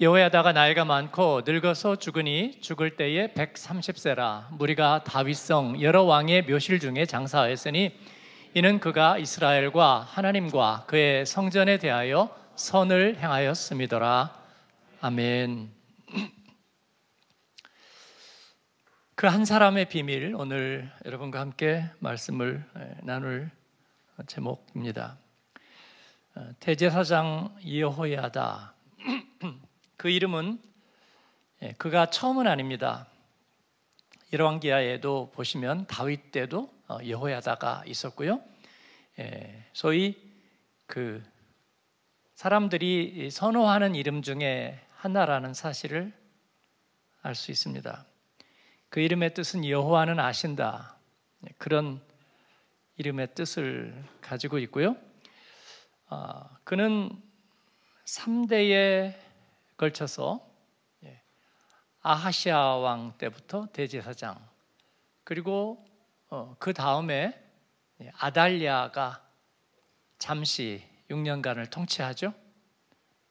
여호야다가 나이가 많고 늙어서 죽으니 죽을 때에 130세라 무리가 다윗성 여러 왕의 묘실 중에 장사하였으니 이는 그가 이스라엘과 하나님과 그의 성전에 대하여 선을 행하였음이더라 아멘 그 한 사람의 비밀 오늘 여러분과 함께 말씀을 나눌 제목입니다 대제사장 어, 여호야다 그 이름은 예, 그가 처음은 아닙니다. 열왕기하에도 보시면 다윗 때도 어, 여호야다가 있었고요. 예, 소위 그 사람들이 선호하는 이름 중에 하나라는 사실을 알 수 있습니다. 그 이름의 뜻은 여호와는 아신다 예, 그런 이름의 뜻을 가지고 있고요. 아, 그는 3대의 걸쳐서 예, 아하시아 왕 때부터 대제사장 그리고 어, 그 다음에 예, 아달리아가 잠시 6년간을 통치하죠.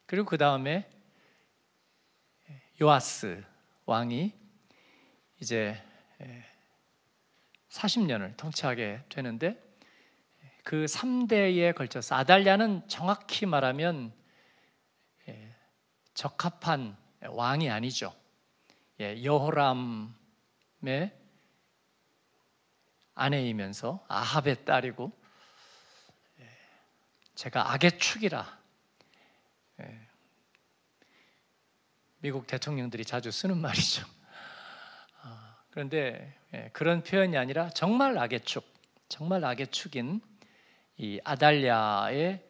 그리고 그 다음에 예, 요아스 왕이 이제 40년을 통치하게 되는데 그 3대에 걸쳐서 아달리아는 정확히 말하면 적합한 왕이 아니죠. 예, 여호람의 아내이면서 아합의 딸이고 예, 제가 악의 축이라 예, 미국 대통령들이 자주 쓰는 말이죠. 아, 그런데 예, 그런 표현이 아니라 정말 악의 축, 정말 악의 축인 이 아달랴의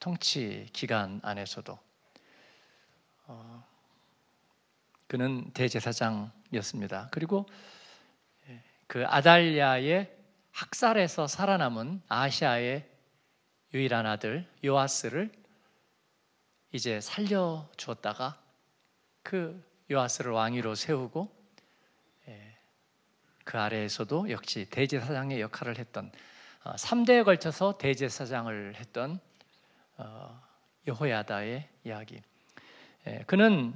통치 기간 안에서도 어, 그는 대제사장이었습니다. 그리고 예, 그 아달랴의 학살에서 살아남은 아시아의 유일한 아들 요아스를 이제 살려 주었다가 그 요아스를 왕위로 세우고 예, 그 아래에서도 역시 대제사장의 역할을 했던 3대에 어, 걸쳐서 대제사장을 했던 어, 여호야다의 이야기. 예, 그는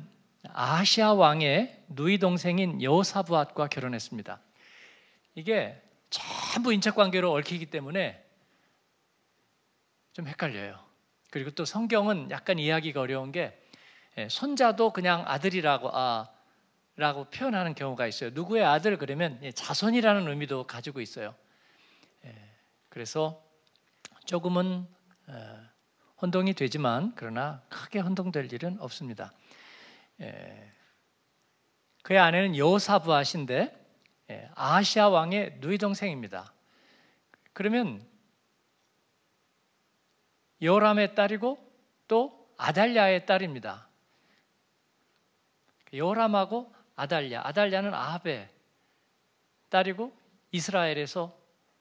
아시아 왕의 누이 동생인 여사부앗과 결혼했습니다. 이게 전부 인척 관계로 얽히기 때문에 좀 헷갈려요. 그리고 또 성경은 약간 이해하기가 어려운 게 예, 손자도 그냥 아들이라고 아, 라고 표현하는 경우가 있어요. 누구의 아들 그러면 예, 자손이라는 의미도 가지고 있어요. 그래서 조금은 어, 혼동이 되지만 그러나 크게 혼동될 일은 없습니다. 예, 그의 아내는 여호사부아신데 예, 아시아 왕의 누이 동생입니다. 그러면 여람의 딸이고 또 아달랴의 딸입니다. 여람하고 아달랴, 아달랴는 아합의 딸이고 이스라엘에서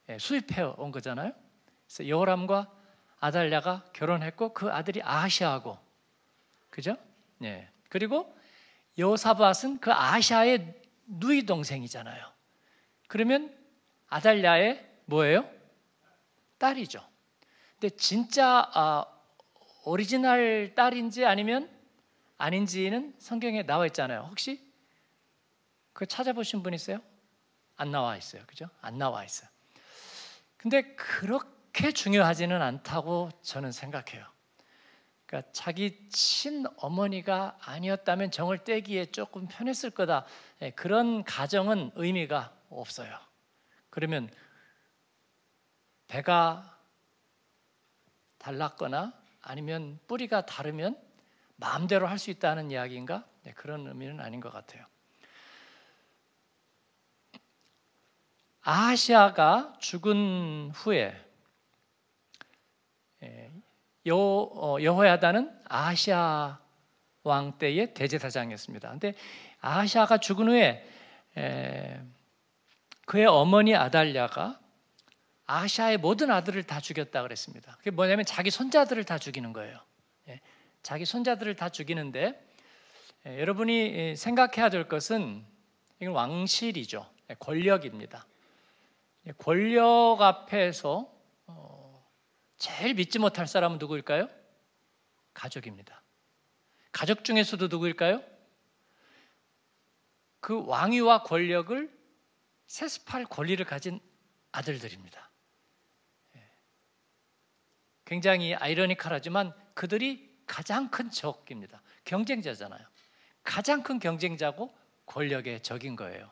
예, 수입해 온 거잖아요. 그래서 여람과 아달랴가 결혼했고 그 아들이 아시아고 그죠? 예. 그리고 여사밧은 그 아시아의 누이 동생이잖아요. 그러면 아달랴의 뭐예요? 딸이죠. 근데 진짜 아, 오리지널 딸인지 아니면 아닌지는 성경에 나와 있잖아요. 혹시 그 찾아보신 분 있어요? 안 나와 있어요. 그죠? 안 나와 있어요. 근데 그렇게 그렇게 중요하지는 않다고 저는 생각해요. 그러니까 자기 친어머니가 아니었다면 정을 떼기에 조금 편했을 거다. 예, 그런 가정은 의미가 없어요. 그러면 배가 달랐거나 아니면 뿌리가 다르면 마음대로 할 수 있다는 이야기인가? 네, 그런 의미는 아닌 것 같아요. 아시아가 죽은 후에 여, 예, 어, 여호야다는 아시아 왕 때의 대제사장이었습니다. 근데 아시아가 죽은 후에 에, 예, 그의 어머니 아달랴가 아시아의 모든 아들을 다 죽였다 그랬습니다. 그게 뭐냐면 자기 손자들을 다 죽이는 거예요. 예, 자기 손자들을 다 죽이는데 예, 여러분이 생각해야 될 것은 이건 왕실이죠. 예, 권력입니다. 예, 권력 앞에서 제일 믿지 못할 사람은 누구일까요? 가족입니다. 가족 중에서도 누구일까요? 그 왕위와 권력을 세습할 권리를 가진 아들들입니다. 예. 굉장히 아이러니컬하지만 그들이 가장 큰 적입니다. 경쟁자잖아요. 가장 큰 경쟁자고 권력의 적인 거예요.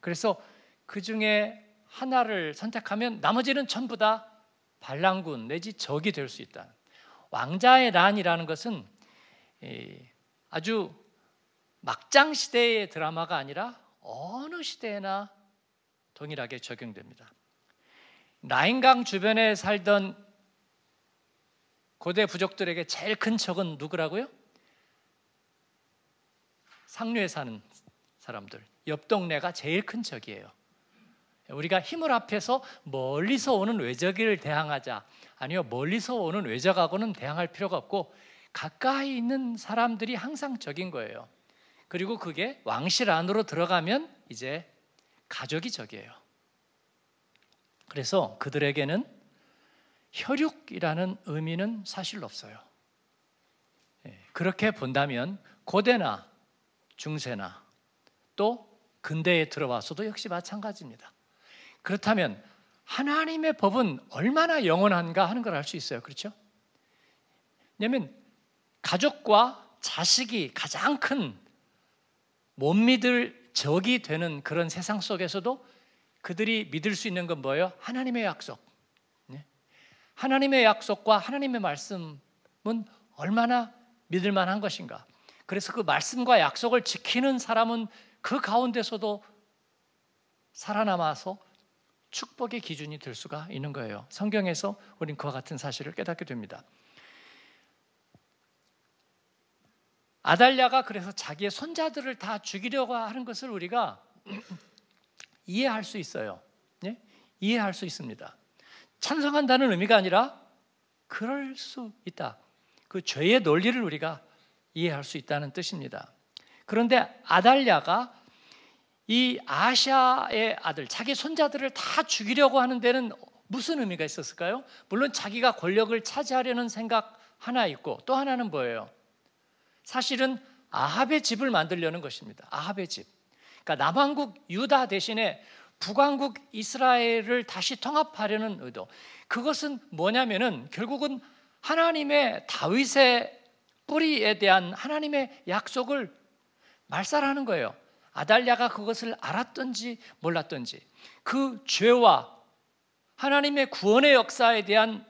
그래서 그 중에 하나를 선택하면 나머지는 전부 다 반란군 내지 적이 될 수 있다. 왕자의 란이라는 것은 아주 막장 시대의 드라마가 아니라 어느 시대나 동일하게 적용됩니다. 라인강 주변에 살던 고대 부족들에게 제일 큰 적은 누구라고요? 상류에 사는 사람들, 옆 동네가 제일 큰 적이에요. 우리가 힘을 합해서 멀리서 오는 외적을 대항하자. 아니요, 멀리서 오는 외적하고는 대항할 필요가 없고 가까이 있는 사람들이 항상 적인 거예요. 그리고 그게 왕실 안으로 들어가면 이제 가족이 적이에요. 그래서 그들에게는 혈육이라는 의미는 사실 없어요. 예, 그렇게 본다면 고대나 중세나 또 근대에 들어와서도 역시 마찬가지입니다. 그렇다면 하나님의 법은 얼마나 영원한가 하는 걸 알 수 있어요. 그렇죠? 왜냐하면 가족과 자식이 가장 큰 못 믿을 적이 되는 그런 세상 속에서도 그들이 믿을 수 있는 건 뭐예요? 하나님의 약속. 네? 하나님의 약속과 하나님의 말씀은 얼마나 믿을 만한 것인가. 그래서 그 말씀과 약속을 지키는 사람은 그 가운데서도 살아남아서 축복의 기준이 될 수가 있는 거예요. 성경에서 우린 그와 같은 사실을 깨닫게 됩니다. 아달랴가 그래서 자기의 손자들을 다 죽이려고 하는 것을 우리가 이해할 수 있어요. 예? 이해할 수 있습니다. 찬성한다는 의미가 아니라 그럴 수 있다. 그 죄의 논리를 우리가 이해할 수 있다는 뜻입니다. 그런데 아달랴가 이 아샤의 아들, 자기 손자들을 다 죽이려고 하는 데는 무슨 의미가 있었을까요? 물론 자기가 권력을 차지하려는 생각 하나 있고 또 하나는 뭐예요? 사실은 아합의 집을 만들려는 것입니다. 아합의 집. 그러니까 남왕국 유다 대신에 북왕국 이스라엘을 다시 통합하려는 의도. 그것은 뭐냐면은 결국은 하나님의 다윗의 뿌리에 대한 하나님의 약속을 말살하는 거예요. 아달랴가 그것을 알았던지 몰랐던지 그 죄와 하나님의 구원의 역사에 대한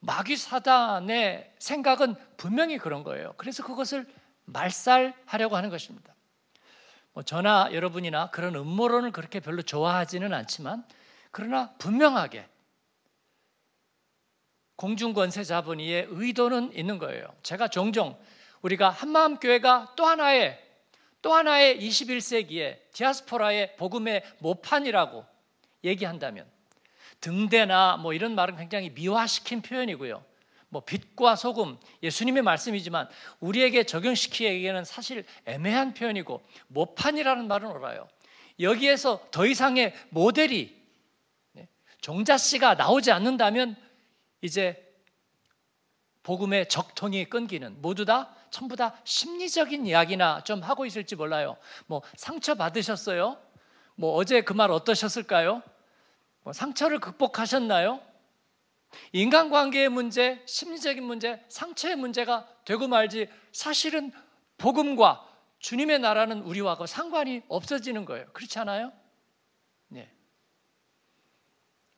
마귀 사단의 생각은 분명히 그런 거예요. 그래서 그것을 말살하려고 하는 것입니다. 뭐 저나 여러분이나 그런 음모론을 그렇게 별로 좋아하지는 않지만 그러나 분명하게 공중권세 자본의 의도는 있는 거예요. 제가 종종 우리가 한마음 교회가 또 하나의 또 하나의 21세기에 디아스포라의 복음의 모판이라고 얘기한다면 등대나 뭐 이런 말은 굉장히 미화시킨 표현이고요. 뭐 빛과 소금 예수님의 말씀이지만 우리에게 적용시키기에는 사실 애매한 표현이고 모판이라는 말은 옳아요. 여기에서 더 이상의 모델이 네, 종자 씨가 나오지 않는다면 이제 복음의 적통이 끊기는 모두 다 전부 다 심리적인 이야기나 좀 하고 있을지 몰라요. 뭐 상처 받으셨어요? 뭐 어제 그 말 어떠셨을까요? 뭐 상처를 극복하셨나요? 인간관계의 문제, 심리적인 문제, 상처의 문제가 되고 말지 사실은 복음과 주님의 나라는 우리와 상관이 없어지는 거예요. 그렇지 않아요?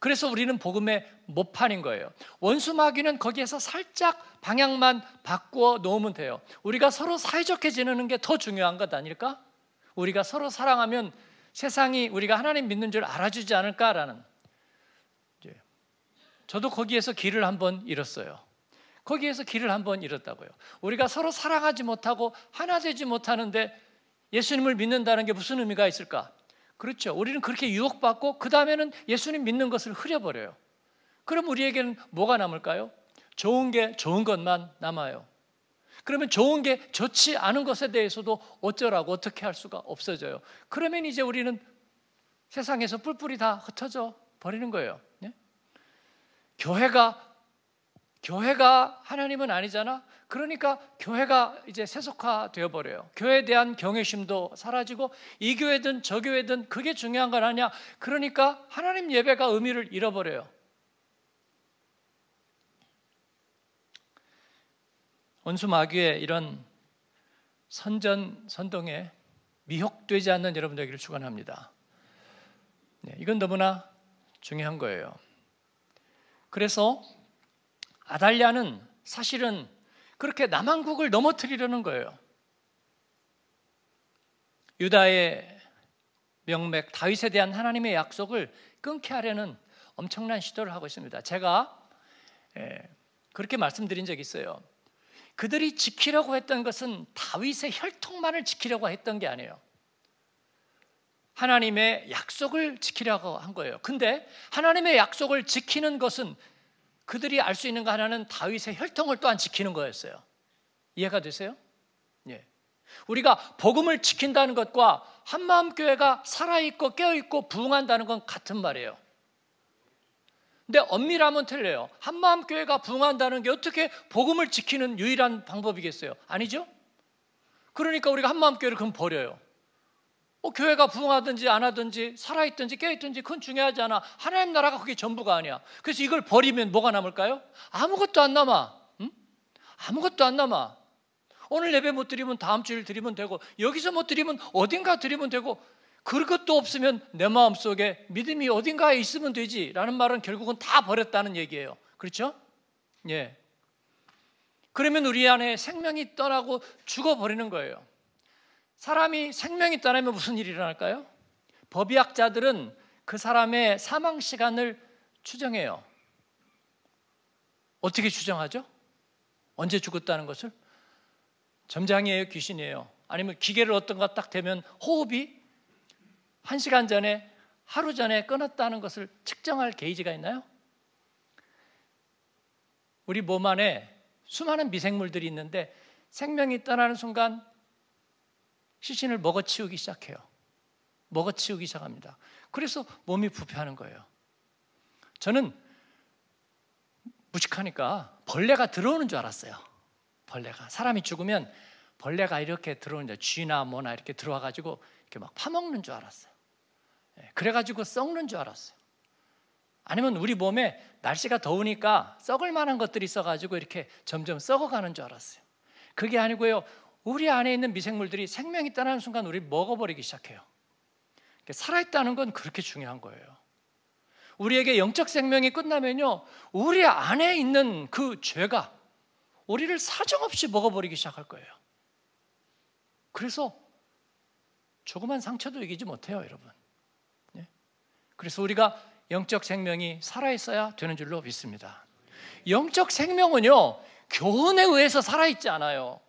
그래서 우리는 복음의 모판인 거예요. 원수 마귀는 거기에서 살짝 방향만 바꾸어 놓으면 돼요. 우리가 서로 사이좋게 지내는 게 더 중요한 것 아닐까? 우리가 서로 사랑하면 세상이 우리가 하나님 믿는 줄 알아주지 않을까라는. 저도 거기에서 길을 한번 잃었어요. 거기에서 길을 한번 잃었다고요. 우리가 서로 사랑하지 못하고 하나 되지 못하는데 예수님을 믿는다는 게 무슨 의미가 있을까? 그렇죠. 우리는 그렇게 유혹받고 그 다음에는 예수님 믿는 것을 흐려버려요. 그럼 우리에게는 뭐가 남을까요? 좋은 게 좋은 것만 남아요. 그러면 좋은 게 좋지 않은 것에 대해서도 어쩌라고 어떻게 할 수가 없어져요. 그러면 이제 우리는 세상에서 뿔뿔이 다 흩어져 버리는 거예요. 예? 교회가 교회가 하나님은 아니잖아. 그러니까 교회가 이제 세속화 되어 버려요. 교회에 대한 경외심도 사라지고 이 교회든 저 교회든 그게 중요한 건 아니야. 그러니까 하나님 예배가 의미를 잃어버려요. 원수 마귀의 이런 선전 선동에 미혹되지 않는 여러분 되기를 축원합니다. 네, 이건 너무나 중요한 거예요. 그래서 아달리아는 사실은 그렇게 남한국을 넘어뜨리려는 거예요. 유다의 명맥 다윗에 대한 하나님의 약속을 끊게 하려는 엄청난 시도를 하고 있습니다. 제가 예, 그렇게 말씀드린 적이 있어요. 그들이 지키려고 했던 것은 다윗의 혈통만을 지키려고 했던 게 아니에요. 하나님의 약속을 지키려고 한 거예요. 근데 하나님의 약속을 지키는 것은 그들이 알 수 있는 거 하나는 다윗의 혈통을 또한 지키는 거였어요. 이해가 되세요? 예. 우리가 복음을 지킨다는 것과 한마음 교회가 살아 있고 깨어 있고 부흥한다는 건 같은 말이에요. 근데 엄밀하면 틀려요. 한마음 교회가 부흥한다는 게 어떻게 복음을 지키는 유일한 방법이겠어요? 아니죠? 그러니까 우리가 한마음 교회를 그럼 버려요. 뭐 교회가 부흥하든지 안 하든지 살아있든지 깨어있든지 그건 중요하지 않아. 하나님 나라가 그게 전부가 아니야. 그래서 이걸 버리면 뭐가 남을까요? 아무것도 안 남아. 응? 아무것도 안 남아. 오늘 예배 못 드리면 다음 주에 드리면 되고 여기서 못 드리면 어딘가 드리면 되고 그것도 없으면 내 마음속에 믿음이 어딘가에 있으면 되지라는 말은 결국은 다 버렸다는 얘기예요. 그렇죠? 예. 그러면 우리 안에 생명이 떠나고 죽어버리는 거예요. 사람이 생명이 떠나면 무슨 일이 일어날까요? 법의학자들은 그 사람의 사망 시간을 추정해요. 어떻게 추정하죠? 언제 죽었다는 것을? 점장이에요, 귀신이에요. 아니면 기계를 어떤 거딱 되면 호흡이 한 시간 전에 하루 전에 끊었다는 것을 측정할 게이지가 있나요? 우리 몸 안에 수많은 미생물들이 있는데 생명이 떠나는 순간 시신을 먹어치우기 시작해요. 먹어치우기 시작합니다. 그래서 몸이 부패하는 거예요. 저는 무식하니까 벌레가 들어오는 줄 알았어요. 벌레가 사람이 죽으면 벌레가 이렇게 들어오는데 쥐나 뭐나 이렇게 들어와 가지고 이렇게 막 파먹는 줄 알았어요. 예, 그래 가지고 썩는 줄 알았어요. 아니면 우리 몸에 날씨가 더우니까 썩을 만한 것들이 있어 가지고 이렇게 점점 썩어 가는 줄 알았어요. 그게 아니고요. 우리 안에 있는 미생물들이 생명이 떠나는 순간 우리 먹어버리기 시작해요. 그러니까 살아있다는 건 그렇게 중요한 거예요. 우리에게 영적 생명이 끝나면요, 우리 안에 있는 그 죄가 우리를 사정없이 먹어버리기 시작할 거예요. 그래서 조그만 상처도 이기지 못해요, 여러분. 네? 그래서 우리가 영적 생명이 살아있어야 되는 줄로 믿습니다. 영적 생명은요, 교훈에 의해서 살아있지 않아요.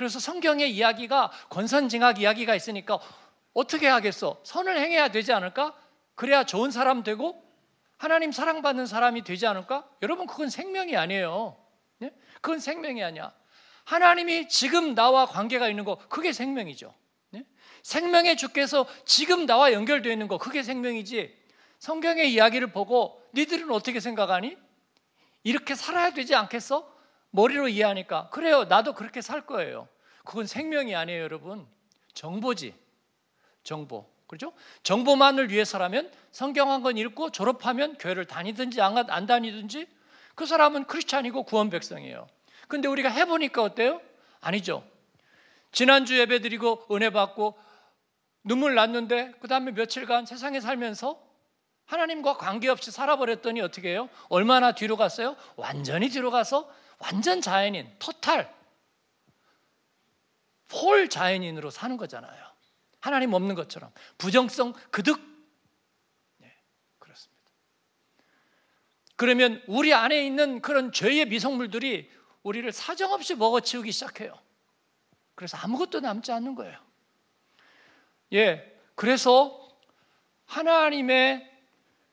그래서 성경의 이야기가 권선징악 이야기가 있으니까 어떻게 하겠어? 선을 행해야 되지 않을까? 그래야 좋은 사람 되고 하나님 사랑받는 사람이 되지 않을까? 여러분 그건 생명이 아니에요. 네? 그건 생명이 아니야. 하나님이 지금 나와 관계가 있는 거 그게 생명이죠. 네? 생명의 주께서 지금 나와 연결되어 있는 거 그게 생명이지. 성경의 이야기를 보고 니들은 어떻게 생각하니? 이렇게 살아야 되지 않겠어? 머리로 이해하니까 그래요. 나도 그렇게 살 거예요. 그건 생명이 아니에요, 여러분. 정보지. 정보. 그렇죠? 정보만을 위해서라면 성경 한 권 읽고 졸업하면 교회를 다니든지 안 다니든지 그 사람은 크리스찬이고 구원 백성이에요. 근데 우리가 해 보니까 어때요? 아니죠. 지난주 예배드리고 은혜 받고 눈물 났는데 그다음에 며칠간 세상에 살면서 하나님과 관계없이 살아버렸더니 어떻게 해요? 얼마나 뒤로 갔어요? 완전히 뒤로 가서 완전 자연인, 토탈, 홀 자연인으로 사는 거잖아요. 하나님 없는 것처럼 부정성 그득. 네, 그렇습니다. 그러면 우리 안에 있는 그런 죄의 미성물들이 우리를 사정없이 먹어치우기 시작해요. 그래서 아무것도 남지 않는 거예요. 예, 그래서 하나님의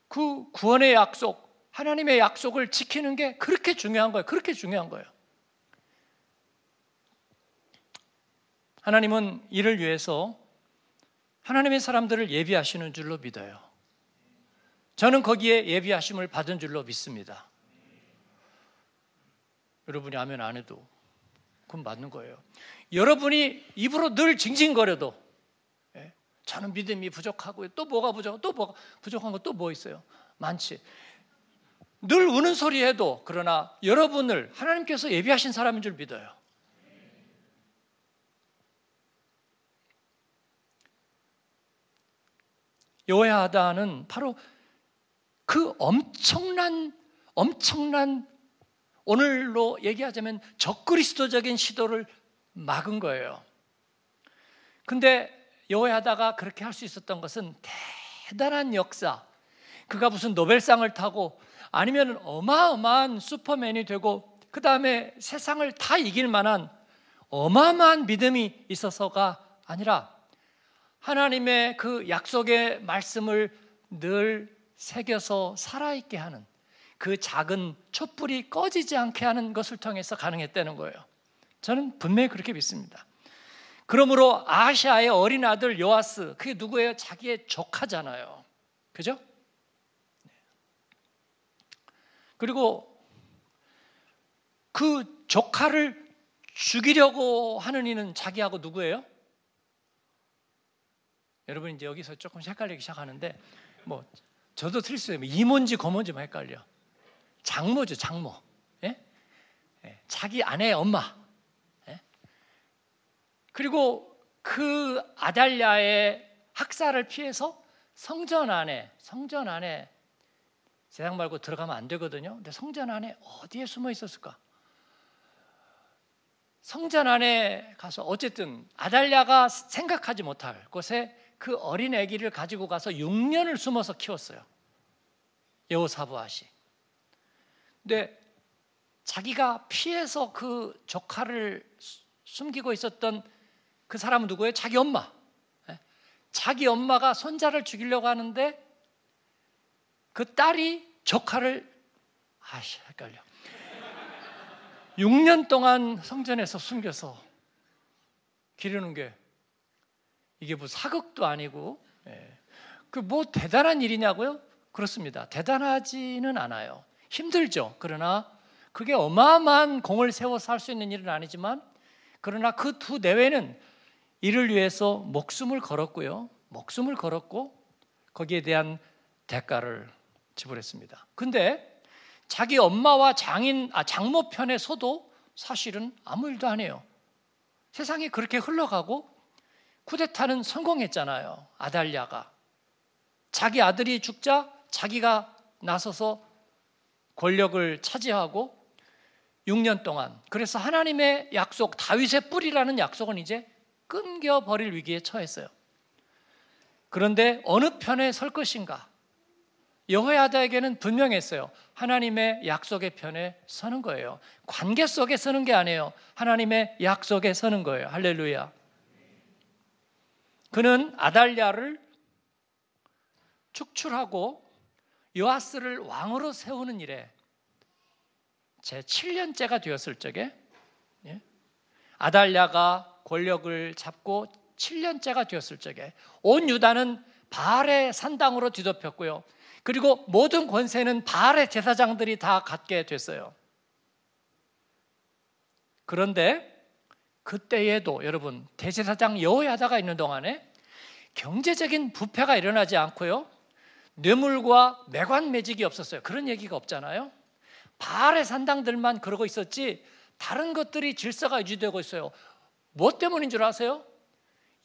그 구원의 약속, 하나님의 약속을 지키는 게 그렇게 중요한 거예요. 그렇게 중요한 거예요. 하나님은 이를 위해서 하나님의 사람들을 예비하시는 줄로 믿어요. 저는 거기에 예비하심을 받은 줄로 믿습니다. 여러분이 하면 안 해도 그건 맞는 거예요. 여러분이 입으로 늘 징징거려도 예, 저는 믿음이 부족하고 또 뭐가 부족, 또 뭐가 부족한 거 또 뭐 있어요? 많지. 늘 우는 소리 해도 그러나 여러분을 하나님께서 예비하신 사람인 줄 믿어요. 여야하다는 바로 그 엄청난 엄청난 오늘로 얘기하자면 적그리스도적인 시도를 막은 거예요. 근데 여호야다가 그렇게 할 수 있었던 것은 대단한 역사. 그가 무슨 노벨상을 타고 아니면 어마어마한 슈퍼맨이 되고 그 다음에 세상을 다 이길 만한 어마어마한 믿음이 있어서가 아니라 하나님의 그 약속의 말씀을 늘 새겨서 살아있게 하는 그 작은 촛불이 꺼지지 않게 하는 것을 통해서 가능했다는 거예요. 저는 분명히 그렇게 믿습니다. 그러므로 아시아의 어린 아들 요아스, 그게 누구예요? 자기의 조카잖아요. 그죠? 그리고 그 조카를 죽이려고 하는 이는 자기하고 누구예요? 여러분 이제 여기서 조금 헷갈리기 시작하는데 뭐 저도 틀렸어요. 이모인지 거모인지 뭐 헷갈려. 장모죠, 장모. 예? 예, 자기 아내의 엄마. 예? 그리고 그 아달랴의 학살을 피해서 성전 안에 성전 안에 세상 말고 들어가면 안 되거든요. 근데 성전 안에 어디에 숨어 있었을까? 성전 안에 가서 어쨌든 아달랴가 생각하지 못할 곳에 그 어린 아기를 가지고 가서 6년을 숨어서 키웠어요. 여호사부아시. 근데 자기가 피해서 그 조카를 숨기고 있었던 그 사람은 누구예요? 자기 엄마. 예? 자기 엄마가 손자를 죽이려고 하는데 그 딸이 조카를 아씨 헷갈려. 6년 동안 성전에서 숨겨서 기르는 게 이게 뭐 사극도 아니고 예. 그뭐 대단한 일이냐고요? 그렇습니다. 대단하지는 않아요. 힘들죠. 그러나 그게 어마어마한 공을 세워서 할 수 있는 일은 아니지만 그러나 그 두 내외는 이를 위해서 목숨을 걸었고요. 목숨을 걸었고 거기에 대한 대가를 지불했습니다. 근데 자기 엄마와 장인 아 장모 편에서도 사실은 아무 일도 안 해요. 세상이 그렇게 흘러가고 쿠데타는 성공했잖아요. 아달리아가 자기 아들이 죽자 자기가 나서서 권력을 차지하고 6년 동안 그래서 하나님의 약속 다윗의 뿌리라는 약속은 이제 끊겨 버릴 위기에 처했어요. 그런데 어느 편에 설 것인가? 여호야다에게는 분명했어요. 하나님의 약속의 편에 서는 거예요. 관계 속에 서는 게 아니에요. 하나님의 약속에 서는 거예요. 할렐루야. 그는 아달랴를 축출하고 요아스를 왕으로 세우는 일에 제 7년째가 되었을 적에 예? 아달랴가 권력을 잡고 7년째가 되었을 적에 온 유다는 바알의 산당으로 뒤덮였고요. 그리고 모든 권세는 바알의 제사장들이 다 갖게 됐어요. 그런데 그때에도 여러분 대제사장 여호야다가 있는 동안에 경제적인 부패가 일어나지 않고요. 뇌물과 매관매직이 없었어요. 그런 얘기가 없잖아요. 바알의 산당들만 그러고 있었지 다른 것들이 질서가 유지되고 있어요. 무 뭐 때문인 줄 아세요?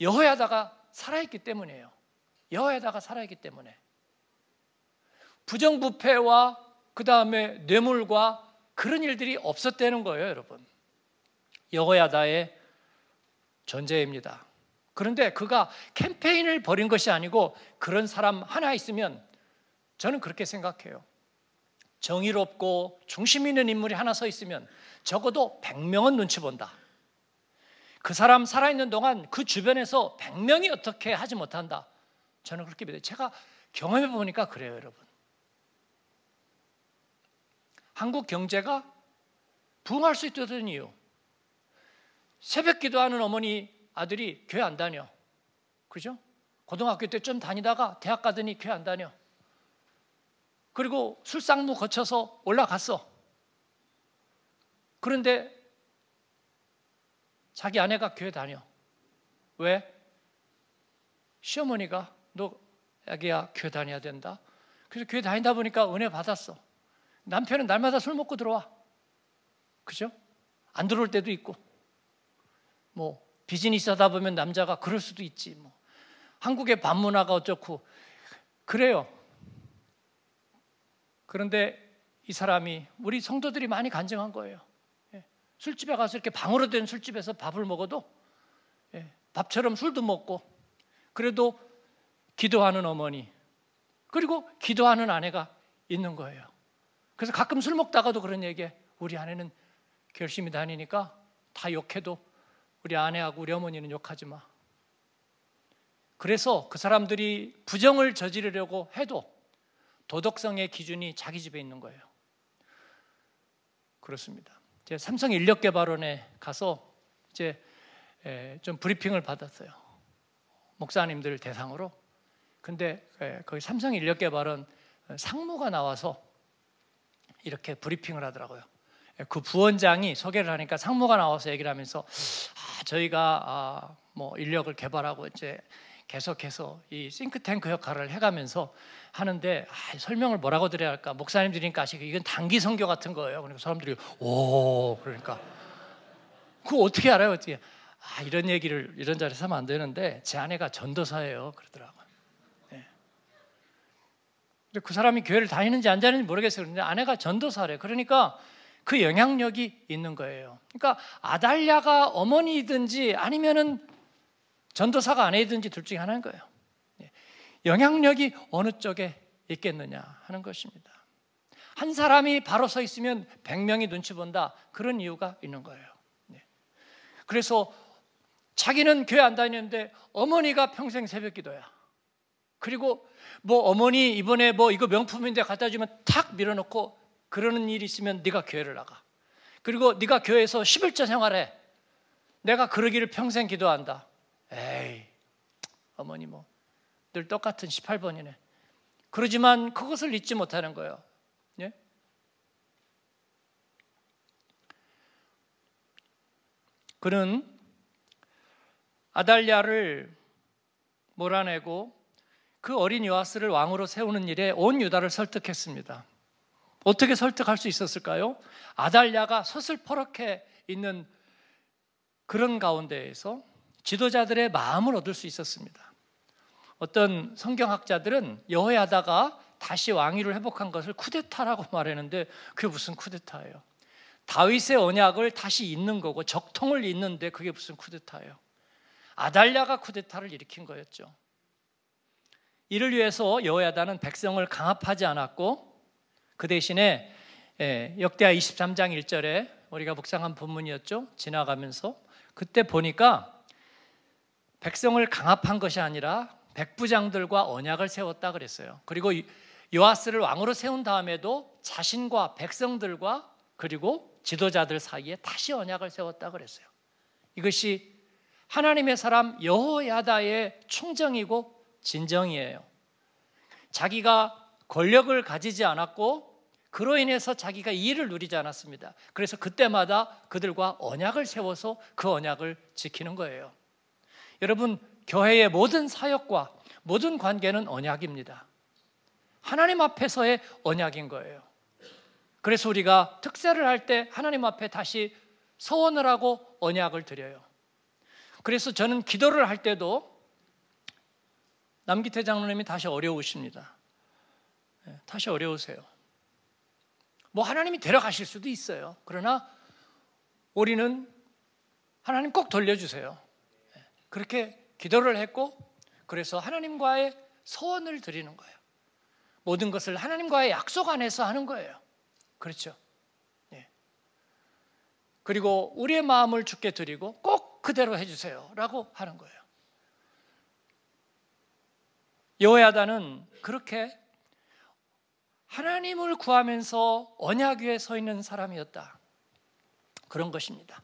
여호야다가 살아있기 때문이에요. 여호야다가 살아있기 때문에. 부정부패와 그 다음에 뇌물과 그런 일들이 없었다는 거예요, 여러분. 여호야다의 전제입니다. 그런데 그가 캠페인을 벌인 것이 아니고 그런 사람 하나 있으면 저는 그렇게 생각해요. 정의롭고 중심 있는 인물이 하나 서 있으면 적어도 100명은 눈치 본다. 그 사람 살아있는 동안 그 주변에서 100명이 어떻게 하지 못한다. 저는 그렇게 믿어요. 제가 경험해 보니까 그래요, 여러분. 한국 경제가 부흥할 수 있었던 이유. 새벽 기도하는 어머니 아들이 교회 안 다녀. 그죠? 고등학교 때 좀 다니다가 대학 가더니 교회 안 다녀. 그리고 술상무 거쳐서 올라갔어. 그런데 자기 아내가 교회 다녀. 왜? 시어머니가 너 애기야 교회 다녀야 된다. 그래서 교회 다니다 보니까 은혜 받았어. 남편은 날마다 술 먹고 들어와. 그죠? 안 들어올 때도 있고. 뭐 비즈니스 하다 보면 남자가 그럴 수도 있지. 뭐 한국의 반문화가 어쩌고 그래요. 그런데 이 사람이 우리 성도들이 많이 간증한 거예요. 예. 술집에 가서 이렇게 방으로 된 술집에서 밥을 먹어도 예, 밥처럼 술도 먹고 그래도 기도하는 어머니 그리고 기도하는 아내가 있는 거예요. 그래서 가끔 술 먹다가도 그런 얘기해. 우리 아내는 결심이 다니니까 다 욕해도 우리 아내하고 우리 어머니는 욕하지 마. 그래서 그 사람들이 부정을 저지르려고 해도 도덕성의 기준이 자기 집에 있는 거예요. 그렇습니다. 제 삼성 인력개발원에 가서 이제 좀 브리핑을 받았어요. 목사님들 대상으로. 근데 거기 삼성 인력개발원 상무가 나와서 이렇게 브리핑을 하더라고요. 예, 그 부원장이 소개를 하니까 상무가 나와서 얘기를 하면서 아, 저희가 아, 뭐 인력을 개발하고 이제 계속해서 이 싱크탱크 역할을 해가면서 하는데 아, 설명을 뭐라고 드려야 할까 목사님들이니까 아시 이건 단기 선교 같은 거예요. 그러니까 사람들이 오 그러니까 그 어떻게 알아요? 어떻게 아, 이런 얘기를 이런 자리에서 하면 안 되는데 제 아내가 전도사예요 그러더라고 근데 그 사람이 교회를 다니는지 안 다니는지 모르겠어요. 그런데 아내가 전도사래. 그러니까 그 영향력이 있는 거예요. 그러니까 아달랴가 어머니든지 아니면은 전도사가 아내이든지 둘 중에 하나인 거예요. 예. 영향력이 어느 쪽에 있겠느냐 하는 것입니다. 한 사람이 바로 서 있으면 백명이 눈치 본다. 그런 이유가 있는 거예요. 예. 그래서 자기는 교회 안 다니는데 어머니가 평생 새벽 기도야. 그리고 뭐 어머니 이번에 뭐 이거 명품인데 갖다 주면 탁 밀어놓고 그러는 일이 있으면 네가 교회를 나가. 그리고 네가 교회에서 11절 생활해. 내가 그러기를 평생 기도한다. 에이, 어머니 뭐 늘 똑같은 18번이네. 그러지만 그것을 잊지 못하는 거예요. 예? 그는 아달랴를 몰아내고 그 어린 요아스를 왕으로 세우는 일에 온 유다를 설득했습니다. 어떻게 설득할 수 있었을까요? 아달랴가 서슬퍼렇게 있는 그런 가운데에서 지도자들의 마음을 얻을 수 있었습니다. 어떤 성경학자들은 여호야다가 다시 왕위를 회복한 것을 쿠데타라고 말했는데 그게 무슨 쿠데타예요? 다윗의 언약을 다시 잇는 거고 적통을 잇는데 그게 무슨 쿠데타예요? 아달랴가 쿠데타를 일으킨 거였죠. 이를 위해서 여호야다는 백성을 강압하지 않았고 그 대신에 예, 역대하 23장 1절에 우리가 묵상한 본문이었죠. 지나가면서 그때 보니까 백성을 강압한 것이 아니라 백부장들과 언약을 세웠다 그랬어요. 그리고 요아스를 왕으로 세운 다음에도 자신과 백성들과 그리고 지도자들 사이에 다시 언약을 세웠다 그랬어요. 이것이 하나님의 사람 여호야다의 충정이고 진정이에요. 자기가 권력을 가지지 않았고 그로 인해서 자기가 이익을 누리지 않았습니다. 그래서 그때마다 그들과 언약을 세워서 그 언약을 지키는 거예요. 여러분, 교회의 모든 사역과 모든 관계는 언약입니다. 하나님 앞에서의 언약인 거예요. 그래서 우리가 특세를 할 때 하나님 앞에 다시 소원을 하고 언약을 드려요. 그래서 저는 기도를 할 때도 남기태 장로님이 다시 어려우십니다. 예, 다시 어려우세요. 뭐 하나님이 데려가실 수도 있어요. 그러나 우리는 하나님 꼭 돌려주세요. 예, 그렇게 기도를 했고 그래서 하나님과의 서원을 드리는 거예요. 모든 것을 하나님과의 약속 안에서 하는 거예요. 그렇죠. 예. 그리고 우리의 마음을 주께 드리고 꼭 그대로 해주세요. 라고 하는 거예요. 여호야다는 그렇게 하나님을 구하면서 언약 위에 서 있는 사람이었다. 그런 것입니다.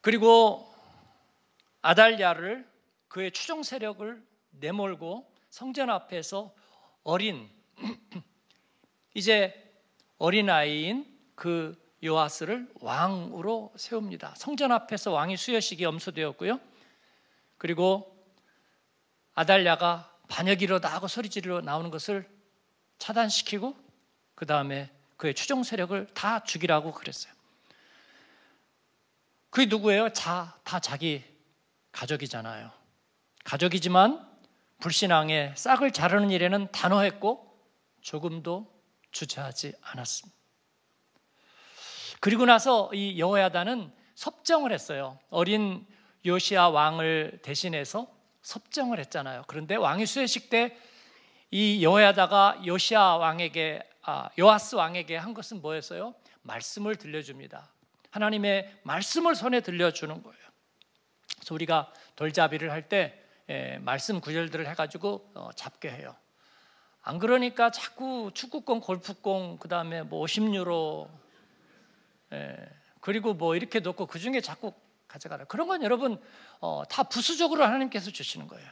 그리고 아달랴를 그의 추종 세력을 내몰고 성전 앞에서 어린 이제 어린아이인 그 요아스를 왕으로 세웁니다. 성전 앞에서 왕이 수여식이 엄수되었고요. 그리고 아달랴가 반역이로나고 소리 지르러 나오는 것을 차단시키고 그 다음에 그의 추종 세력을 다 죽이라고 그랬어요. 그게 누구예요? 자, 다 자기 가족이잖아요. 가족이지만 불신앙에 싹을 자르는 일에는 단호했고 조금도 주저하지 않았습니다. 그리고 나서 이 여호야다는 섭정을 했어요. 어린 요시아 왕을 대신해서 섭정을 했잖아요. 그런데 왕의 수회식 때 이 여야다가 요시아 왕에게 아, 여하스 왕에게 한 것은 뭐였어요? 말씀을 들려줍니다. 하나님의 말씀을 손에 들려주는 거예요. 그래서 우리가 돌잡이를 할때 예, 말씀 구절들을 해가지고 어, 잡게 해요. 안 그러니까 자꾸 축구공, 골프공, 그 다음에 뭐 50유로, 예, 그리고 뭐 이렇게 놓고 그 중에 자꾸 가져가라. 그런 건 여러분 어, 다 부수적으로 하나님께서 주시는 거예요.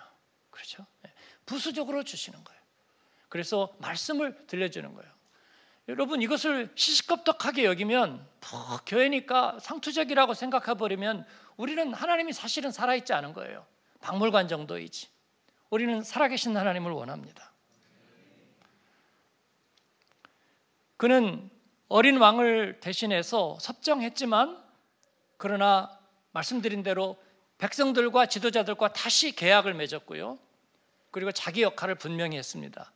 그렇죠? 예. 부수적으로 주시는 거예요. 그래서 말씀을 들려주는 거예요. 여러분 이것을 시시껍덕하게 여기면 더 교회니까 상투적이라고 생각해 버리면 우리는 하나님이 사실은 살아있지 않은 거예요. 박물관 정도이지. 우리는 살아계신 하나님을 원합니다. 그는 어린 왕을 대신해서 섭정했지만 그러나 말씀드린 대로 백성들과 지도자들과 다시 계약을 맺었고요. 그리고 자기 역할을 분명히 했습니다.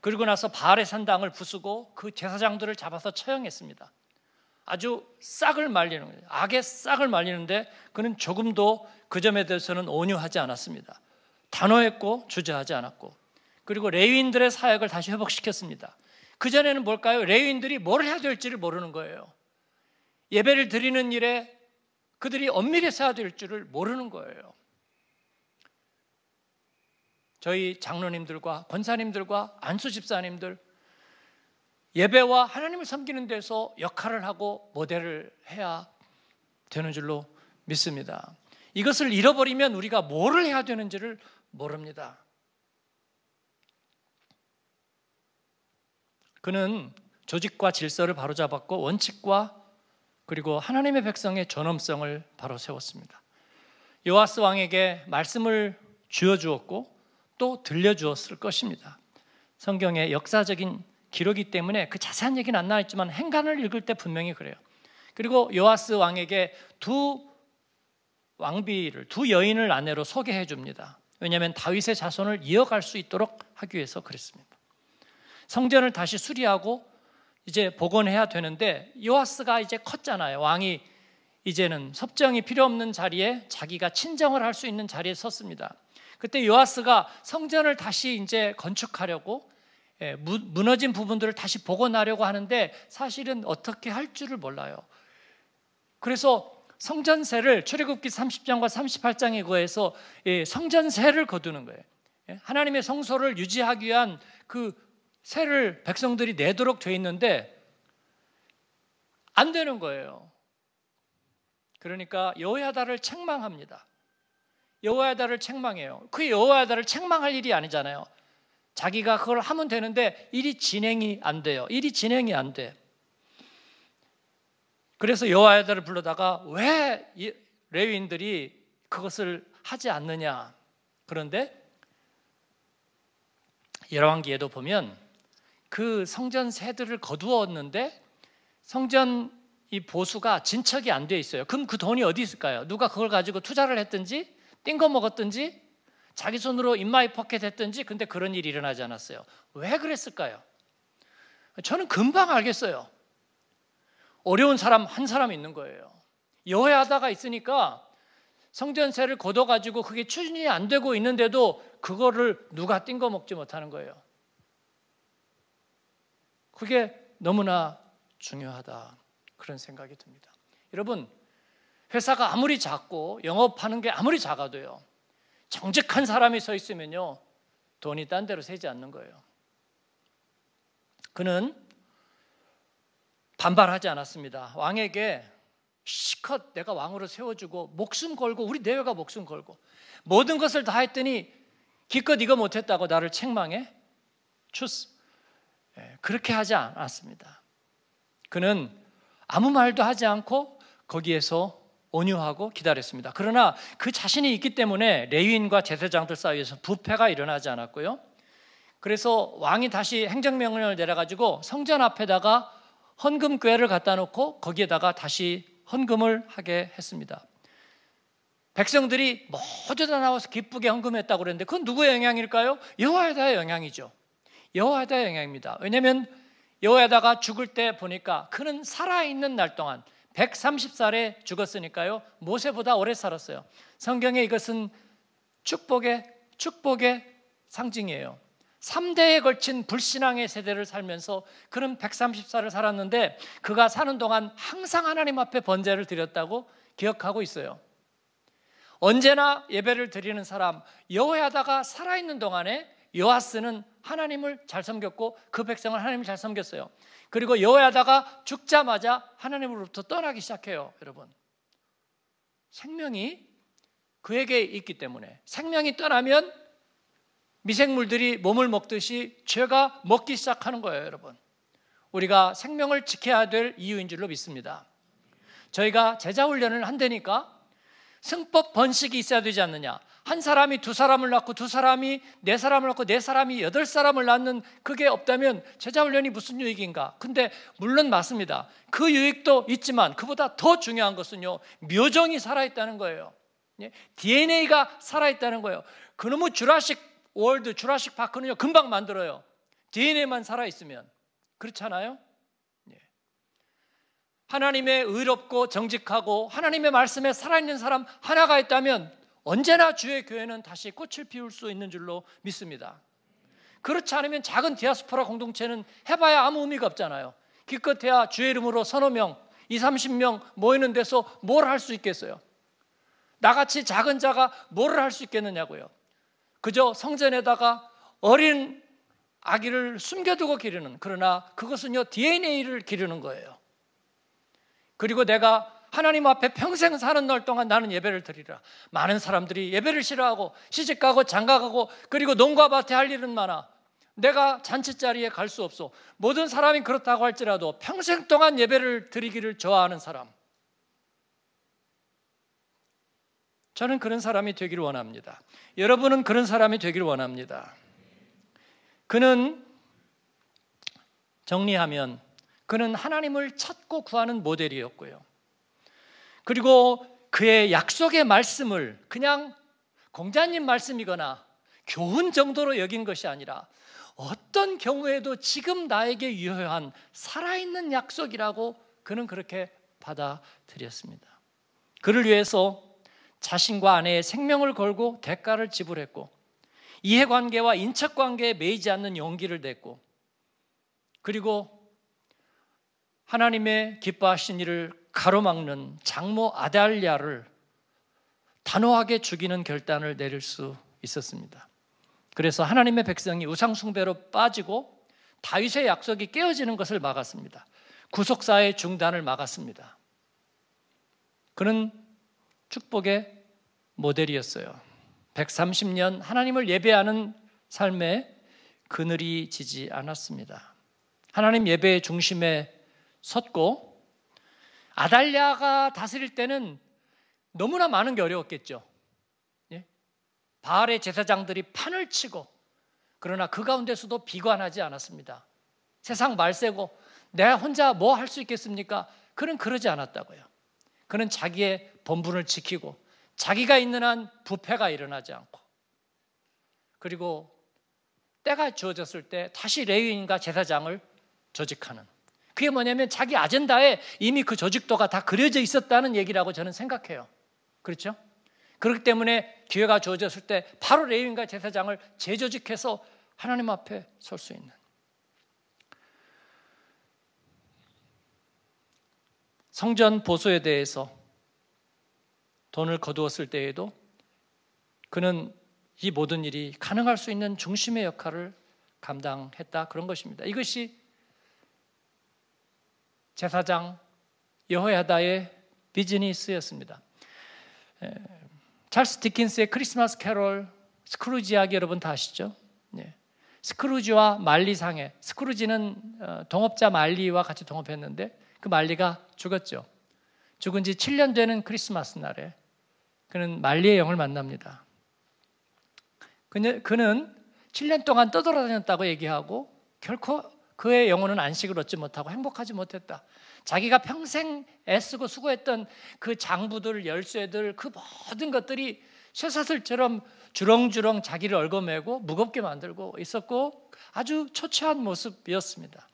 그리고 나서 바알의 산당을 부수고 그 제사장들을 잡아서 처형했습니다. 아주 싹을 말리는 거예요. 악의 싹을 말리는데 그는 조금도 그 점에 대해서는 온유하지 않았습니다. 단호했고 주저하지 않았고 그리고 레위인들의 사역을 다시 회복시켰습니다. 그 전에는 뭘까요? 레위인들이 뭘 해야 될지를 모르는 거예요. 예배를 드리는 일에 그들이 엄밀히 써야 될 줄을 모르는 거예요. 저희 장로님들과 권사님들과 안수 집사님들 예배와 하나님을 섬기는 데서 역할을 하고 모델을 해야 되는 줄로 믿습니다. 이것을 잃어버리면 우리가 뭐를 해야 되는지를 모릅니다. 그는 조직과 질서를 바로잡았고 원칙과 그리고 하나님의 백성의 전엄성을 바로 세웠습니다. 요아스 왕에게 말씀을 주어 주었고 또 들려 주었을 것입니다. 성경의 역사적인 기록이 때문에 그 자세한 얘기는 안 나와 있지만 행간을 읽을 때 분명히 그래요. 그리고 요아스 왕에게 두 왕비를 두 여인을 아내로 소개해 줍니다. 왜냐하면 다윗의 자손을 이어갈 수 있도록 하기 위해서 그랬습니다. 성전을 다시 수리하고 이제 복원해야 되는데 요아스가 이제 컸잖아요. 왕이 이제는 섭정이 필요 없는 자리에 자기가 친정을 할 수 있는 자리에 섰습니다. 그때 요아스가 성전을 다시 이제 건축하려고 예, 무, 무너진 부분들을 다시 복원하려고 하는데 사실은 어떻게 할 줄을 몰라요. 그래서 성전세를 출애굽기 30장과 38장에 거해서 예, 성전세를 거두는 거예요. 예? 하나님의 성소를 유지하기 위한 그 세를 백성들이 내도록 돼 있는데 안 되는 거예요. 그러니까 여호야다를 책망합니다. 여호야다를 책망해요. 그 여호야다를 책망할 일이 아니잖아요. 자기가 그걸 하면 되는데 일이 진행이 안 돼요. 일이 진행이 안 돼. 그래서 여호야다를 불러다가 왜 레위인들이 그것을 하지 않느냐. 그런데 열왕기에도 보면 그 성전 세들을 거두었는데 성전 이 보수가 진척이 안 돼 있어요. 그럼 그 돈이 어디 있을까요? 누가 그걸 가지고 투자를 했든지 띵거 먹었든지 자기 손으로 인마이 포켓 했든지 근데 그런 일이 일어나지 않았어요. 왜 그랬을까요? 저는 금방 알겠어요. 어려운 사람 한 사람 있는 거예요. 여해하다가 있으니까 성전세를 걷어가지고 그게 추진이 안 되고 있는데도 그거를 누가 띵거 먹지 못하는 거예요. 그게 너무나 중요하다. 그런 생각이 듭니다. 여러분, 회사가 아무리 작고 영업하는 게 아무리 작아도요. 정직한 사람이 서 있으면요. 돈이 딴 데로 새지 않는 거예요. 그는 반발하지 않았습니다. 왕에게 시컷 내가 왕으로 세워주고 목숨 걸고 우리 내외가 목숨 걸고 모든 것을 다 했더니 기껏 이거 못했다고 나를 책망해? 추스. 예, 그렇게 하지 않았습니다. 그는 아무 말도 하지 않고 거기에서 온유하고 기다렸습니다. 그러나 그 자신이 있기 때문에 레위인과 제사장들 사이에서 부패가 일어나지 않았고요. 그래서 왕이 다시 행정명령을 내려가지고 성전 앞에다가 헌금궤를 갖다 놓고 거기에다가 다시 헌금을 하게 했습니다. 백성들이 모두 다 나와서 기쁘게 헌금했다고 그랬는데 그건 누구의 영향일까요? 여호와의 영향이죠. 여호야다 영향입니다. 왜냐하면 여호야다가 죽을 때 보니까 그는 살아있는 날 동안 130살에 죽었으니까요. 모세보다 오래 살았어요. 성경에 이것은 축복의 축복의 상징이에요. 3대에 걸친 불신앙의 세대를 살면서 그는 130살을 살았는데 그가 사는 동안 항상 하나님 앞에 번제를 드렸다고 기억하고 있어요. 언제나 예배를 드리는 사람 여호야다가 살아있는 동안에 여하스는 하나님을 잘 섬겼고 그백성을하나님이잘 섬겼어요. 그리고 여호야다가 죽자마자 하나님으로부터 떠나기 시작해요, 여러분. 생명이 그에게 있기 때문에 생명이 떠나면 미생물들이 몸을 먹듯이 죄가 먹기 시작하는 거예요, 여러분. 우리가 생명을 지켜야 될 이유인 줄로 믿습니다. 저희가 제자 훈련을 한다니까 승법 번식이 있어야 되지 않느냐. 한 사람이 두 사람을 낳고 두 사람이 네 사람을 낳고 네 사람이 여덟 사람을 낳는 그게 없다면 제자 훈련이 무슨 유익인가? 근데 물론 맞습니다. 그 유익도 있지만 그보다 더 중요한 것은요. 묘정이 살아 있다는 거예요. DNA가 예? 살아 있다는 거예요. 그놈의 주라식 월드, 주라식 파크는요. 금방 만들어요. DNA만 살아 있으면. 그렇잖아요? 예. 하나님의 의롭고 정직하고 하나님의 말씀에 살아있는 사람 하나가 있다면 언제나 주의 교회는 다시 꽃을 피울 수 있는 줄로 믿습니다. 그렇지 않으면 작은 디아스포라 공동체는 해봐야 아무 의미가 없잖아요. 기껏해야 주의 이름으로 서너 명, 2, 30명 모이는 데서 뭘 할 수 있겠어요? 나같이 작은 자가 뭘 할 수 있겠느냐고요. 그저 성전에다가 어린 아기를 숨겨두고 기르는 그러나 그것은요 DNA를 기르는 거예요. 그리고 내가 하나님 앞에 평생 사는 날 동안 나는 예배를 드리라. 많은 사람들이 예배를 싫어하고 시집가고 장가가고 그리고 농과 밭에 할 일은 많아. 내가 잔치 자리에 갈 수 없어. 모든 사람이 그렇다고 할지라도 평생 동안 예배를 드리기를 좋아하는 사람. 저는 그런 사람이 되기를 원합니다. 여러분은 그런 사람이 되기를 원합니다. 그는 정리하면 그는 하나님을 찾고 구하는 모델이었고요. 그리고 그의 약속의 말씀을 그냥 공자님 말씀이거나 교훈 정도로 여긴 것이 아니라 어떤 경우에도 지금 나에게 유효한 살아있는 약속이라고 그는 그렇게 받아들였습니다. 그를 위해서 자신과 아내의 생명을 걸고 대가를 지불했고 이해관계와 인척관계에 매이지 않는 용기를 냈고 그리고 하나님의 기뻐하신 일을 가로막는 장모 아달아를 단호하게 죽이는 결단을 내릴 수 있었습니다. 그래서 하나님의 백성이 우상 숭배로 빠지고 다윗의 약속이 깨어지는 것을 막았습니다. 구속사의 중단을 막았습니다. 그는 축복의 모델이었어요. 130년 하나님을 예배하는 삶에 그늘이 지지 않았습니다. 하나님 예배의 중심에 섰고 아달랴가 다스릴 때는 너무나 많은 게 어려웠겠죠. 예? 바알의 제사장들이 판을 치고 그러나 그 가운데서도 비관하지 않았습니다. 세상 말세고 내가 혼자 뭐 할 수 있겠습니까? 그는 그러지 않았다고요. 그는 자기의 본분을 지키고 자기가 있는 한 부패가 일어나지 않고 그리고 때가 주어졌을 때 다시 레위인과 제사장을 조직하는 그게 뭐냐면 자기 아젠다에 이미 그 조직도가 다 그려져 있었다는 얘기라고 저는 생각해요. 그렇죠? 그렇기 때문에 기회가 주어졌을 때 바로 레인과 제사장을 재조직해서 하나님 앞에 설 수 있는 성전 보수에 대해서 돈을 거두었을 때에도 그는 이 모든 일이 가능할 수 있는 중심의 역할을 감당했다 그런 것입니다. 이것이 제사장 여호야다의 비즈니스였습니다. 에, 예, 찰스 디킨스의 크리스마스 캐롤 스크루지 이야기 여러분 다 아시죠? 예. 스크루지와 말리상해. 스크루지는 어, 동업자 말리와 같이 동업했는데 그 말리가 죽었죠. 죽은 지 7년 되는 크리스마스 날에 그는 말리의 영을 만납니다. 그는, 그는 7년 동안 떠돌아다녔다고 얘기하고 결코 그의 영혼은 안식을 얻지 못하고 행복하지 못했다. 자기가 평생 애쓰고 수고했던 그 장부들, 열쇠들, 그 모든 것들이 쇠사슬처럼 주렁주렁 자기를 얽어매고 무겁게 만들고 있었고 아주 초췌한 모습이었습니다.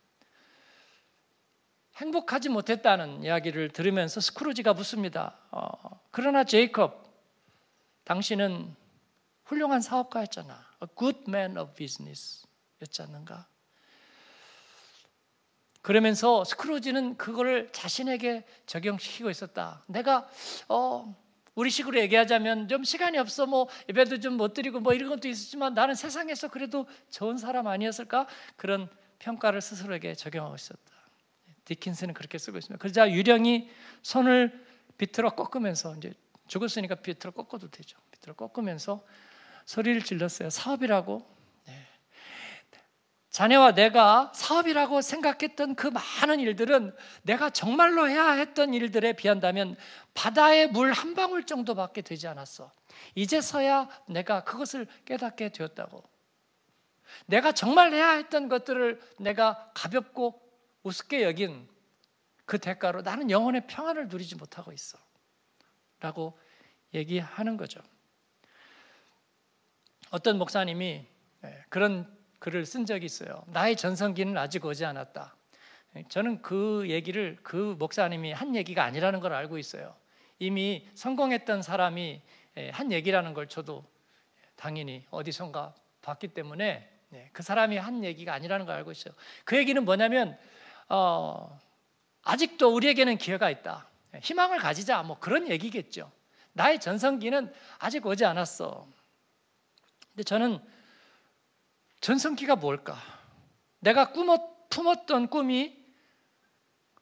행복하지 못했다는 이야기를 들으면서 스크루지가 묻습니다. 어, 그러나 제이콥, 당신은 훌륭한 사업가였잖아. A good man of business 였지 않는가? 그러면서 스크루지는 그거를 자신에게 적용시키고 있었다. 내가 어 우리 식으로 얘기하자면 좀 시간이 없어 뭐 예배도 좀 못 드리고 뭐 이런 것도 있었지만 나는 세상에서 그래도 좋은 사람 아니었을까 그런 평가를 스스로에게 적용하고 있었다. 디킨스는 그렇게 쓰고 있습니다. 그러자 유령이 손을 비틀어 꺾으면서 이제 죽었으니까 비틀어 꺾어도 되죠. 비틀어 꺾으면서 소리를 질렀어요. 사업이라고 자녀와 내가 사업이라고 생각했던 그 많은 일들은 내가 정말로 해야 했던 일들에 비한다면 바다의 물 한 방울 정도밖에 되지 않았어. 이제서야 내가 그것을 깨닫게 되었다고. 내가 정말 해야 했던 것들을 내가 가볍고 우습게 여긴 그 대가로 나는 영혼의 평안을 누리지 못하고 있어. 라고 얘기하는 거죠. 어떤 목사님이 예, 그런 글을 쓴 적이 있어요. 나의 전성기는 아직 오지 않았다. 저는 그 얘기를 그 목사님이 한 얘기가 아니라는 걸 알고 있어요. 이미 성공했던 사람이 예, 한 얘기라는 걸 저도 당연히 어디선가 봤기 때문에 예, 그 사람이 한 얘기가 아니라는 걸 알고 있어요. 그 얘기는 뭐냐면 어, 아직도 우리에게는 기회가 있다. 예, 희망을 가지자 뭐 그런 얘기겠죠. 나의 전성기는 아직 오지 않았어. 근데 저는 전성기가 뭘까? 내가 꿈었, 품었던 꿈이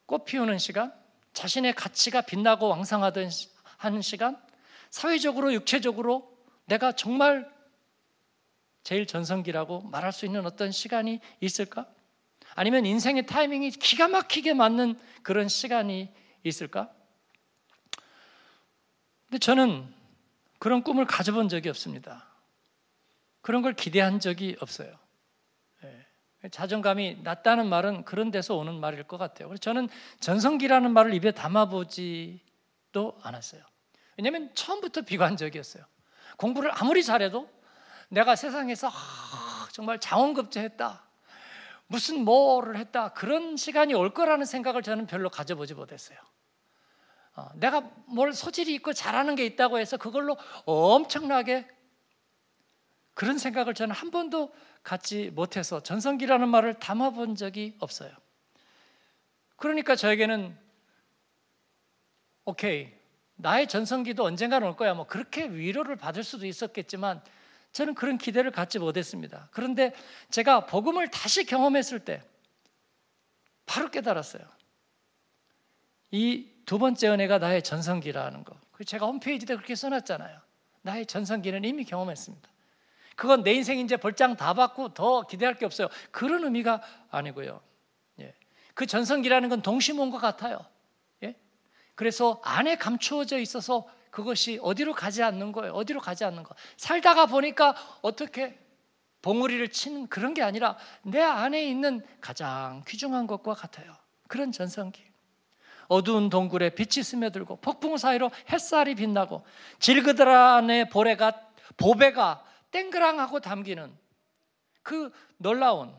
꽃 피우는 시간, 자신의 가치가 빛나고 왕성하던 하는 시간, 사회적으로 육체적으로 내가 정말 제일 전성기라고 말할 수 있는 어떤 시간이 있을까? 아니면 인생의 타이밍이 기가 막히게 맞는 그런 시간이 있을까? 근데 저는 그런 꿈을 가져본 적이 없습니다. 그런 걸 기대한 적이 없어요. 예. 자존감이 낮다는 말은 그런 데서 오는 말일 것 같아요. 그래서 저는 전성기라는 말을 입에 담아보지도 않았어요. 왜냐하면 처음부터 비관적이었어요. 공부를 아무리 잘해도 내가 세상에서 아, 정말 장원급제했다. 무슨 뭐를 했다. 그런 시간이 올 거라는 생각을 저는 별로 가져보지 못했어요. 어, 내가 뭘 소질이 있고 잘하는 게 있다고 해서 그걸로 엄청나게 그런 생각을 저는 한 번도 갖지 못해서 전성기라는 말을 담아본 적이 없어요. 그러니까 저에게는 오케이 나의 전성기도 언젠가는 올 거야 뭐 그렇게 위로를 받을 수도 있었겠지만 저는 그런 기대를 갖지 못했습니다. 그런데 제가 복음을 다시 경험했을 때 바로 깨달았어요. 이 두 번째 은혜가 나의 전성기라는 거. 제가 홈페이지에 그렇게 써놨잖아요. 나의 전성기는 이미 경험했습니다. 그건 내 인생 이제 벌장 다 받고 더 기대할 게 없어요. 그런 의미가 아니고요. 예. 그 전성기라는 건 동심온것 같아요. 예? 그래서 안에 감추어져 있어서 그것이 어디로 가지 않는 거예요. 어디로 가지 않는 거. 살다가 보니까 어떻게 봉우리를 치는 그런 게 아니라 내 안에 있는 가장 귀중한 것과 같아요. 그런 전성기. 어두운 동굴에 빛이 스며들고 폭풍 사이로 햇살이 빛나고 질그들 안에 보레가 보배가 땡그랑하고 담기는 그 놀라운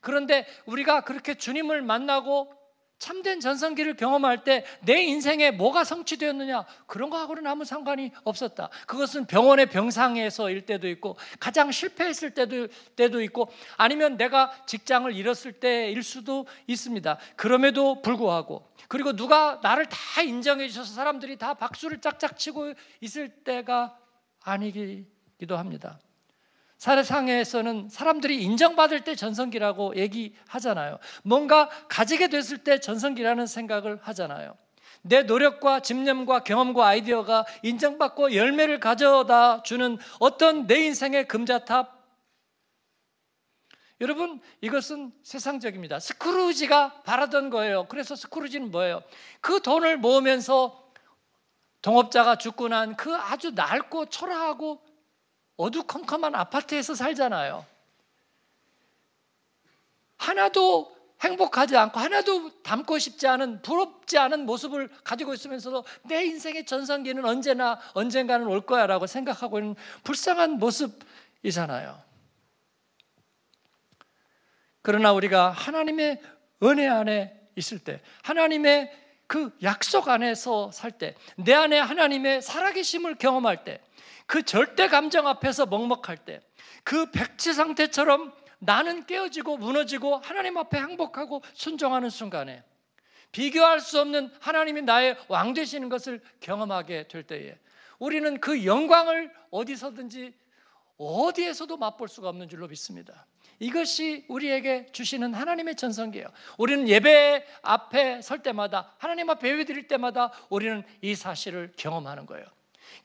그런데 우리가 그렇게 주님을 만나고 참된 전성기를 경험할 때 내 인생에 뭐가 성취되었느냐 그런 거하고는 아무 상관이 없었다. 그것은 병원의 병상에서일 때도 있고 가장 실패했을 때도 때도 있고 아니면 내가 직장을 잃었을 때일 수도 있습니다. 그럼에도 불구하고 그리고 누가 나를 다 인정해 주셔서 사람들이 다 박수를 짝짝 치고 있을 때가 아니기 기도합니다. 사상에서는 사람들이 인정받을 때 전성기라고 얘기하잖아요. 뭔가 가지게 됐을 때 전성기라는 생각을 하잖아요. 내 노력과 집념과 경험과 아이디어가 인정받고 열매를 가져다 주는 어떤 내 인생의 금자탑. 여러분, 이것은 세상적입니다. 스크루지가 바라던 거예요. 그래서 스크루지는 뭐예요? 그 돈을 모으면서 동업자가 죽고 난 그 아주 낡고 초라하고 어두컴컴한 아파트에서 살잖아요. 하나도 행복하지 않고 하나도 닮고 싶지 않은 부럽지 않은 모습을 가지고 있으면서도 내 인생의 전성기는 언제나 언젠가는 올 거야라고 생각하고 있는 불쌍한 모습이잖아요. 그러나 우리가 하나님의 은혜 안에 있을 때 하나님의 그 약속 안에서 살 때, 내 안에 하나님의 살아계심을 경험할 때, 그 절대 감정 앞에서 먹먹할 때, 그 백치 상태처럼 나는 깨어지고 무너지고 하나님 앞에 행복하고 순종하는 순간에 비교할 수 없는 하나님이 나의 왕 되시는 것을 경험하게 될 때에 우리는 그 영광을 어디서든지 어디에서도 맛볼 수가 없는 줄로 믿습니다. 이것이 우리에게 주시는 하나님의 전성기예요. 우리는 예배 앞에 설 때마다 하나님 앞에 예배 드릴 때마다 우리는 이 사실을 경험하는 거예요.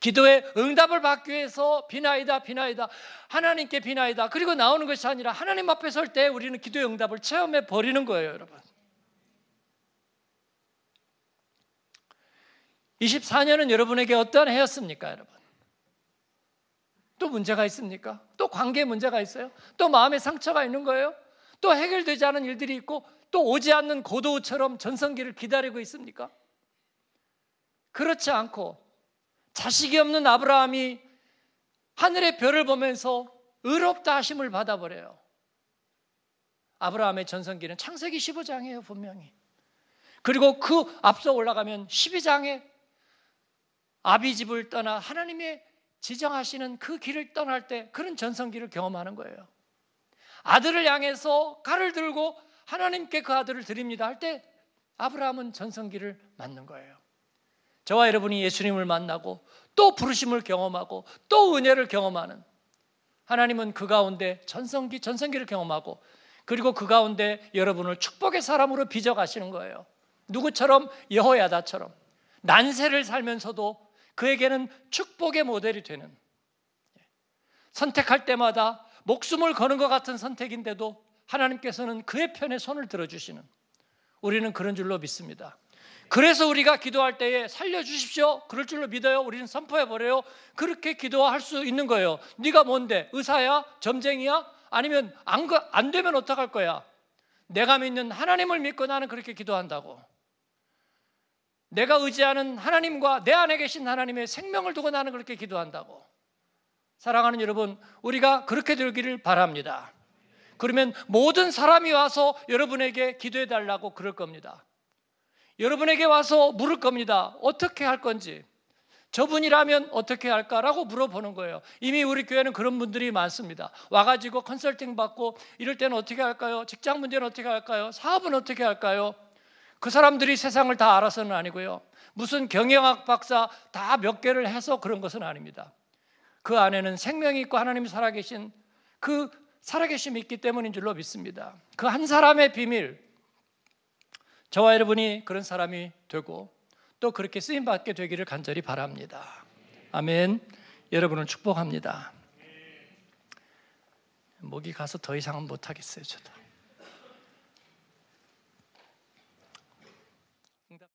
기도의 응답을 받기 위해서 비나이다 비나이다 하나님께 비나이다 그리고 나오는 것이 아니라 하나님 앞에 설 때 우리는 기도의 응답을 체험해 버리는 거예요 여러분 24년은 여러분에게 어떠한 해였습니까 여러분 또 문제가 있습니까? 또 관계에 문제가 있어요? 또 마음에 상처가 있는 거예요? 또 해결되지 않은 일들이 있고 또 오지 않는 고도처럼 전성기를 기다리고 있습니까? 그렇지 않고 자식이 없는 아브라함이 하늘의 별을 보면서 의롭다 하심을 받아버려요. 아브라함의 전성기는 창세기 15장이에요, 분명히. 그리고 그 앞서 올라가면 12장에 아비 집을 떠나 하나님의 지정하시는 그 길을 떠날 때 그런 전성기를 경험하는 거예요. 아들을 향해서 칼을 들고 하나님께 그 아들을 드립니다 할 때 아브라함은 전성기를 맞는 거예요. 저와 여러분이 예수님을 만나고 또 부르심을 경험하고 또 은혜를 경험하는 하나님은 그 가운데 전성기 전성기를 경험하고 그리고 그 가운데 여러분을 축복의 사람으로 빚어 가시는 거예요. 누구처럼 여호야다처럼 난세를 살면서도 그에게는 축복의 모델이 되는 선택할 때마다 목숨을 거는 것 같은 선택인데도 하나님께서는 그의 편에 손을 들어주시는 우리는 그런 줄로 믿습니다. 그래서 우리가 기도할 때에 살려주십시오. 그럴 줄로 믿어요. 우리는 선포해버려요. 그렇게 기도할 수 있는 거예요. 네가 뭔데? 의사야? 점쟁이야? 아니면 안, 안 되면 어떡할 거야? 내가 믿는 하나님을 믿고 나는 그렇게 기도한다고. 내가 의지하는 하나님과 내 안에 계신 하나님의 생명을 두고 나는 그렇게 기도한다고. 사랑하는 여러분, 우리가 그렇게 되기를 바랍니다. 그러면 모든 사람이 와서 여러분에게 기도해 달라고 그럴 겁니다. 여러분에게 와서 물을 겁니다. 어떻게 할 건지. 저분이라면 어떻게 할까라고 물어보는 거예요. 이미 우리 교회는 그런 분들이 많습니다. 와가지고 컨설팅 받고 이럴 때는 어떻게 할까요? 직장 문제는 어떻게 할까요? 사업은 어떻게 할까요? 그 사람들이 세상을 다 알아서는 아니고요. 무슨 경영학 박사 다 몇 개를 해서 그런 것은 아닙니다. 그 안에는 생명이 있고 하나님 살아계신 그 살아계심이 있기 때문인 줄로 믿습니다. 그 한 사람의 비밀, 저와 여러분이 그런 사람이 되고 또 그렇게 쓰임 받게 되기를 간절히 바랍니다. 아멘. 여러분을 축복합니다. 목이 가서 더 이상은 못 하겠어요, 저도.